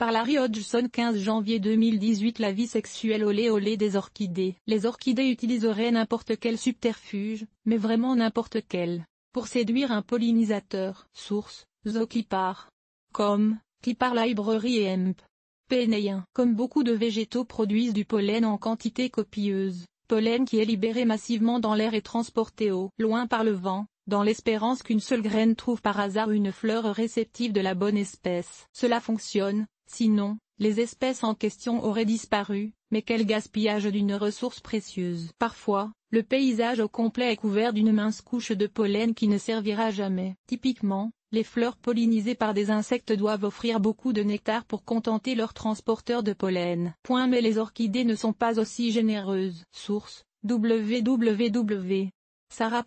Par Larry Hodgson 15 janvier 2018 La vie sexuelle au lait des orchidées. Les orchidées utiliseraient n'importe quel subterfuge, mais vraiment n'importe quel, pour séduire un pollinisateur. Source, part comme qui par la et emp. 1 Comme beaucoup de végétaux produisent du pollen en quantité copieuse, pollen qui est libéré massivement dans l'air et transporté au loin par le vent, dans l'espérance qu'une seule graine trouve par hasard une fleur réceptive de la bonne espèce. Cela fonctionne, Sinon, les espèces en question auraient disparu, mais quel gaspillage d'une ressource précieuse. Parfois, le paysage au complet est couvert d'une mince couche de pollen qui ne servira jamais. Typiquement, les fleurs pollinisées par des insectes doivent offrir beaucoup de nectar pour contenter leurs transporteurs de pollen. Point mais les orchidées ne sont pas aussi généreuses. Source www. Sarah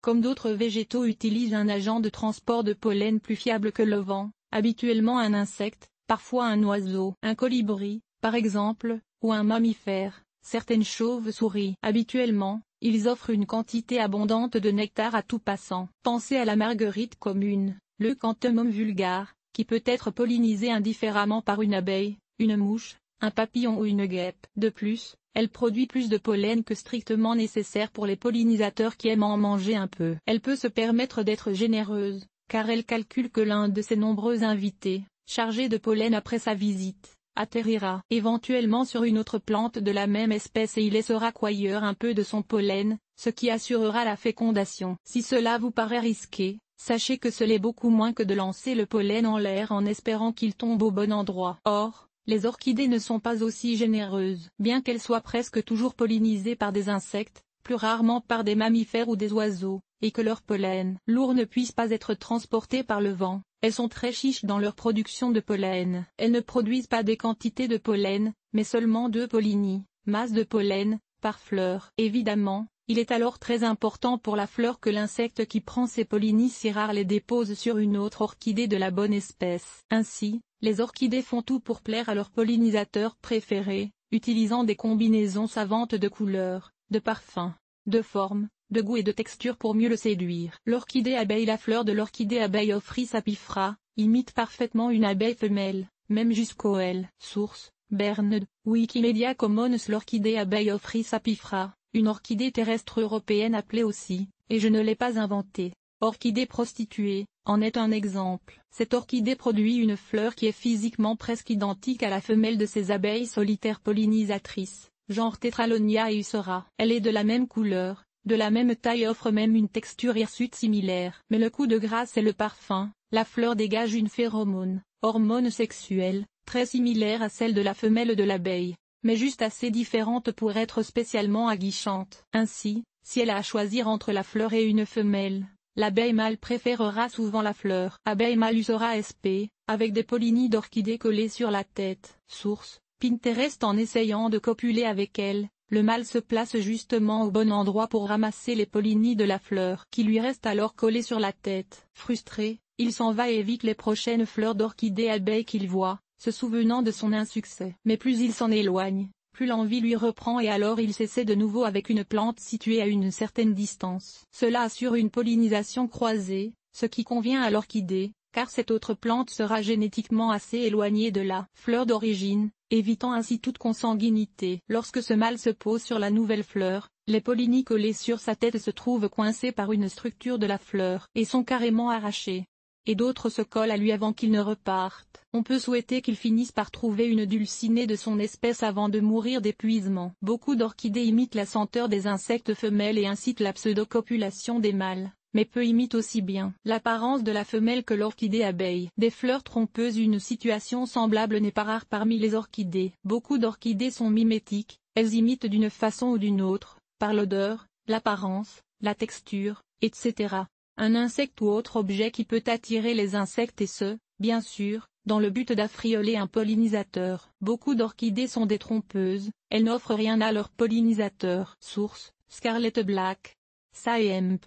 Comme d'autres végétaux utilisent un agent de transport de pollen plus fiable que le vent, habituellement un insecte, parfois un oiseau, un colibri, par exemple, ou un mammifère, certaines chauves-souris. Habituellement, ils offrent une quantité abondante de nectar à tout passant. Pensez à la marguerite commune, le cantemum vulgare, qui peut être pollinisé indifféremment par une abeille, une mouche, un papillon ou une guêpe. De plus, elle produit plus de pollen que strictement nécessaire pour les pollinisateurs qui aiment en manger un peu. Elle peut se permettre d'être généreuse, car elle calcule que l'un de ses nombreux invités, chargé de pollen après sa visite, atterrira éventuellement sur une autre plante de la même espèce et y laissera coyeur un peu de son pollen, ce qui assurera la fécondation. Si cela vous paraît risqué, sachez que ce est beaucoup moins que de lancer le pollen en l'air en espérant qu'il tombe au bon endroit. Or, les orchidées ne sont pas aussi généreuses. Bien qu'elles soient presque toujours pollinisées par des insectes, plus rarement par des mammifères ou des oiseaux, et que leur pollen lourd ne puisse pas être transporté par le vent, elles sont très chiches dans leur production de pollen. Elles ne produisent pas des quantités de pollen, mais seulement deux pollinies, masse de pollen, par fleur. Évidemment, il est alors très important pour la fleur que l'insecte qui prend ces pollinies si rares les dépose sur une autre orchidée de la bonne espèce. Ainsi, les orchidées font tout pour plaire à leur pollinisateur préféré, utilisant des combinaisons savantes de couleurs, de parfums, de formes, de goût et de texture pour mieux le séduire. L'orchidée abeille La fleur de l'orchidée abeille Ophrys apifra, imite parfaitement une abeille femelle, même jusqu'au L. Source, Berne, Wikimedia Commons L'orchidée abeille Ophrys apifra, une orchidée terrestre européenne appelée aussi, et je ne l'ai pas inventée. Orchidée prostituée, en est un exemple. Cette orchidée produit une fleur qui est physiquement presque identique à la femelle de ces abeilles solitaires pollinisatrices, genre Tetralonia et Usora. Elle est de la même couleur, de la même taille offre même une texture hirsute similaire. Mais le coup de grâce est le parfum, la fleur dégage une phéromone, hormone sexuelle, très similaire à celle de la femelle de l'abeille, mais juste assez différente pour être spécialement aguichante. Ainsi, si elle a à choisir entre la fleur et une femelle, l'abeille mâle préférera souvent la fleur. Abeille mâle usera sp, avec des pollinies d'orchidées collées sur la tête. Source, Pinterest en essayant de copuler avec elle, le mâle se place justement au bon endroit pour ramasser les pollinies de la fleur qui lui reste alors collée sur la tête. Frustré, il s'en va et évite les prochaines fleurs d'orchidées abeilles qu'il voit, se souvenant de son insuccès. Mais plus il s'en éloigne, plus l'envie lui reprend et alors il s'essaie de nouveau avec une plante située à une certaine distance. Cela assure une pollinisation croisée, ce qui convient à l'orchidée, car cette autre plante sera génétiquement assez éloignée de la fleur d'origine, évitant ainsi toute consanguinité. Lorsque ce mâle se pose sur la nouvelle fleur, les pollinies collés sur sa tête se trouvent coincés par une structure de la fleur et sont carrément arrachés. Et d'autres se collent à lui avant qu'il ne reparte. On peut souhaiter qu'il finisse par trouver une dulcinée de son espèce avant de mourir d'épuisement. Beaucoup d'orchidées imitent la senteur des insectes femelles et incitent la pseudocopulation des mâles mais peu imite aussi bien l'apparence de la femelle que l'orchidée abeille. Des fleurs trompeuses Une situation semblable n'est pas rare parmi les orchidées. Beaucoup d'orchidées sont mimétiques, elles imitent d'une façon ou d'une autre, par l'odeur, l'apparence, la texture, etc. Un insecte ou autre objet qui peut attirer les insectes et ce, bien sûr, dans le but d'affrioler un pollinisateur. Beaucoup d'orchidées sont des trompeuses, elles n'offrent rien à leur pollinisateur. Source, Scarlet Black. Saemp.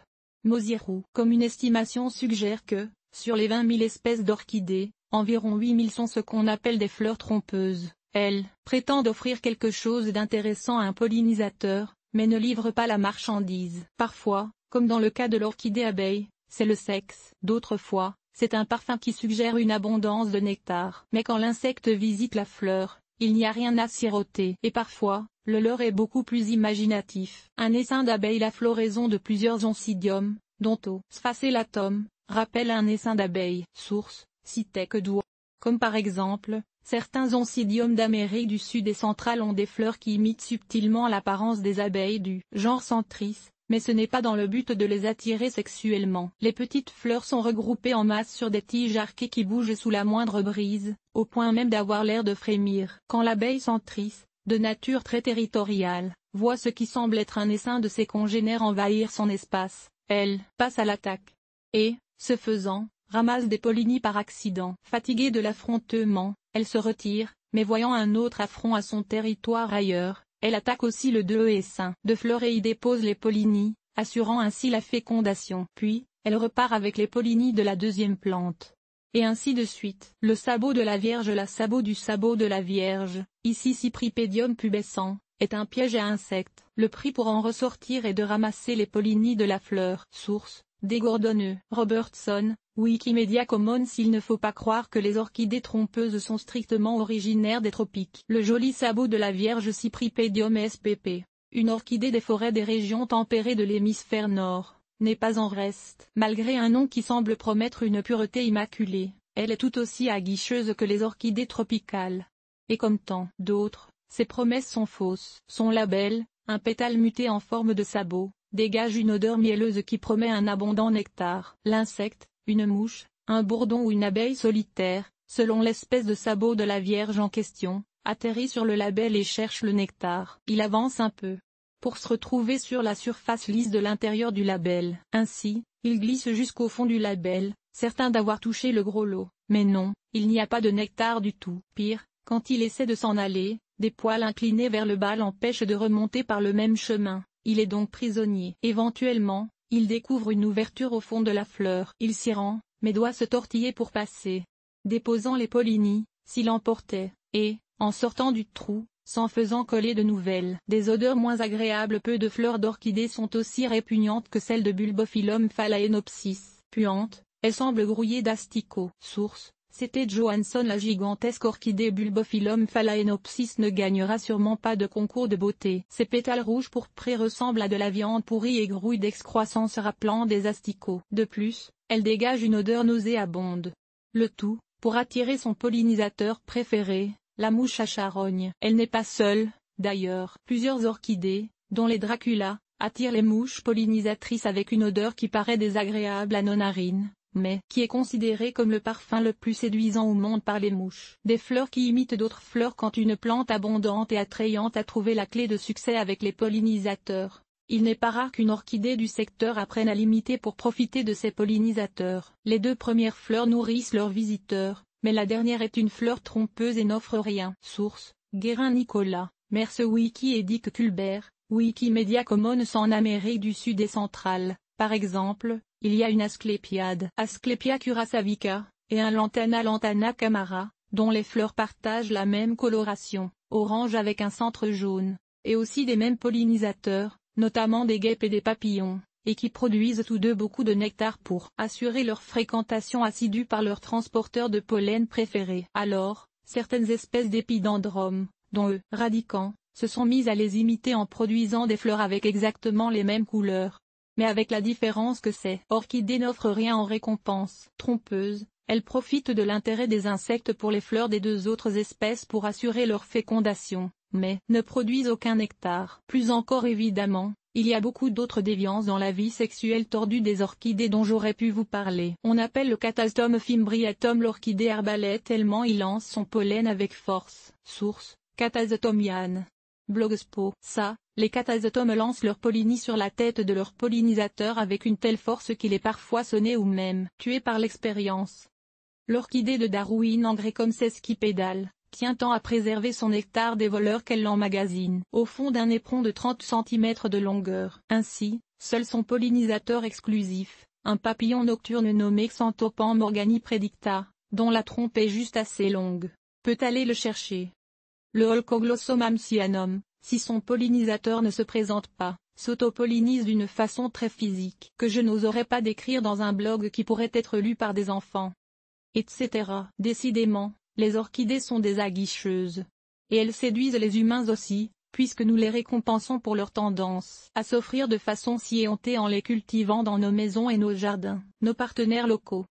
Mosirou. Comme une estimation suggère que, sur les 20 000 espèces d'orchidées, environ 8 000 sont ce qu'on appelle des fleurs trompeuses. Elles prétendent offrir quelque chose d'intéressant à un pollinisateur, mais ne livrent pas la marchandise. Parfois, comme dans le cas de l'orchidée abeille, c'est le sexe. D'autres fois, c'est un parfum qui suggère une abondance de nectar. Mais quand l'insecte visite la fleur, il n'y a rien à siroter. Et parfois, le leur est beaucoup plus imaginatif. Un essaim d'abeilles La floraison de plusieurs oncidiums, dont au sphacélatum, rappelle un essaim d'abeilles. Source, que d'où Comme par exemple, certains oncidiums d'Amérique du Sud et centrale ont des fleurs qui imitent subtilement l'apparence des abeilles du genre Centris, mais ce n'est pas dans le but de les attirer sexuellement. Les petites fleurs sont regroupées en masse sur des tiges arquées qui bougent sous la moindre brise, au point même d'avoir l'air de frémir. Quand l'abeille centris, de nature très territoriale, voit ce qui semble être un essaim de ses congénères envahir son espace, elle passe à l'attaque. Et, ce faisant, ramasse des pollinis par accident. Fatiguée de l'affrontement, elle se retire, mais voyant un autre affront à son territoire ailleurs, elle attaque aussi le deux essaim. De fleurs et y dépose les pollinis, assurant ainsi la fécondation. Puis, elle repart avec les pollinis de la deuxième plante et ainsi de suite. Le sabot de la Vierge La sabot du sabot de la Vierge, ici Cypripédium pubescent, est un piège à insectes. Le prix pour en ressortir est de ramasser les pollinies de la fleur. Source, dégordonneux. Robertson, Wikimedia Commons Il ne faut pas croire que les orchidées trompeuses sont strictement originaires des tropiques. Le joli sabot de la Vierge Cypripedium spp. Une orchidée des forêts des régions tempérées de l'hémisphère nord n'est pas en reste. Malgré un nom qui semble promettre une pureté immaculée, elle est tout aussi aguicheuse que les orchidées tropicales. Et comme tant d'autres, ses promesses sont fausses. Son label, un pétale muté en forme de sabot, dégage une odeur mielleuse qui promet un abondant nectar. L'insecte, une mouche, un bourdon ou une abeille solitaire, selon l'espèce de sabot de la Vierge en question, atterrit sur le label et cherche le nectar. Il avance un peu, pour se retrouver sur la surface lisse de l'intérieur du label. Ainsi, il glisse jusqu'au fond du label, certain d'avoir touché le gros lot, mais non, il n'y a pas de nectar du tout. Pire, quand il essaie de s'en aller, des poils inclinés vers le bas l'empêchent de remonter par le même chemin, il est donc prisonnier. Éventuellement, il découvre une ouverture au fond de la fleur. Il s'y rend, mais doit se tortiller pour passer. Déposant les pollinies, s'il emportait, et, en sortant du trou, sans faisant coller de nouvelles. Des odeurs moins agréables Peu de fleurs d'orchidées sont aussi répugnantes que celles de Bulbophyllum phalaenopsis. Puante, elle semble grouiller d'asticots. Source c'était Johansson la gigantesque orchidée Bulbophyllum phalaenopsis ne gagnera sûrement pas de concours de beauté. Ses pétales rouges pourprés ressemblent à de la viande pourrie et grouillent d'excroissance rappelant des asticots. De plus, elle dégage une odeur nauséabonde. Le tout, pour attirer son pollinisateur préféré, la mouche à charogne. Elle n'est pas seule, d'ailleurs. Plusieurs orchidées, dont les Dracula, attirent les mouches pollinisatrices avec une odeur qui paraît désagréable à nos narines, mais qui est considérée comme le parfum le plus séduisant au monde par les mouches. Des fleurs qui imitent d'autres fleurs quand une plante abondante et attrayante a trouvé la clé de succès avec les pollinisateurs. Il n'est pas rare qu'une orchidée du secteur apprenne à l'imiter pour profiter de ses pollinisateurs. Les deux premières fleurs nourrissent leurs visiteurs, mais la dernière est une fleur trompeuse et n'offre rien. Source, Guérin Nicolas, Merce Wiki et Dick Culbert, Wikimedia Commons en Amérique du Sud et centrale, par exemple, il y a une Asclépiade Asclepia curasavica, et un Lantana Lantana camara, dont les fleurs partagent la même coloration, orange avec un centre jaune, et aussi des mêmes pollinisateurs, notamment des guêpes et des papillons et qui produisent tous deux beaucoup de nectar pour assurer leur fréquentation assidue par leurs transporteurs de pollen préférés. Alors, certaines espèces d'épidendromes, dont eux, radicants, se sont mises à les imiter en produisant des fleurs avec exactement les mêmes couleurs. Mais avec la différence que ces orchidées n'offrent rien en récompense. Trompeuses, elles profitent de l'intérêt des insectes pour les fleurs des deux autres espèces pour assurer leur fécondation, mais ne produisent aucun nectar. Plus encore évidemment, il y a beaucoup d'autres déviances dans la vie sexuelle tordue des orchidées dont j'aurais pu vous parler. On appelle le catastome fimbriatum l'orchidée arbalète tellement il lance son pollen avec force. Source, Catastomian. Blogspo. Ça, les catastomes lancent leur pollinie sur la tête de leur pollinisateur avec une telle force qu'il est parfois sonné ou même tué par l'expérience. L'orchidée de Darwin en comme ses ce qui pédale tient tant à préserver son hectare des voleurs qu'elle l'emmagasine au fond d'un éperon de 30 cm de longueur. Ainsi, seul son pollinisateur exclusif, un papillon nocturne nommé Xanthopan morgani predicta, dont la trompe est juste assez longue, peut aller le chercher. Le Holcoglossomam cyanum, si son pollinisateur ne se présente pas, s'autopollinise d'une façon très physique que je n'oserais pas décrire dans un blog qui pourrait être lu par des enfants. Etc. Décidément, les orchidées sont des aguicheuses. Et elles séduisent les humains aussi, puisque nous les récompensons pour leur tendance à s'offrir de façon si éhontée en les cultivant dans nos maisons et nos jardins. Nos partenaires locaux,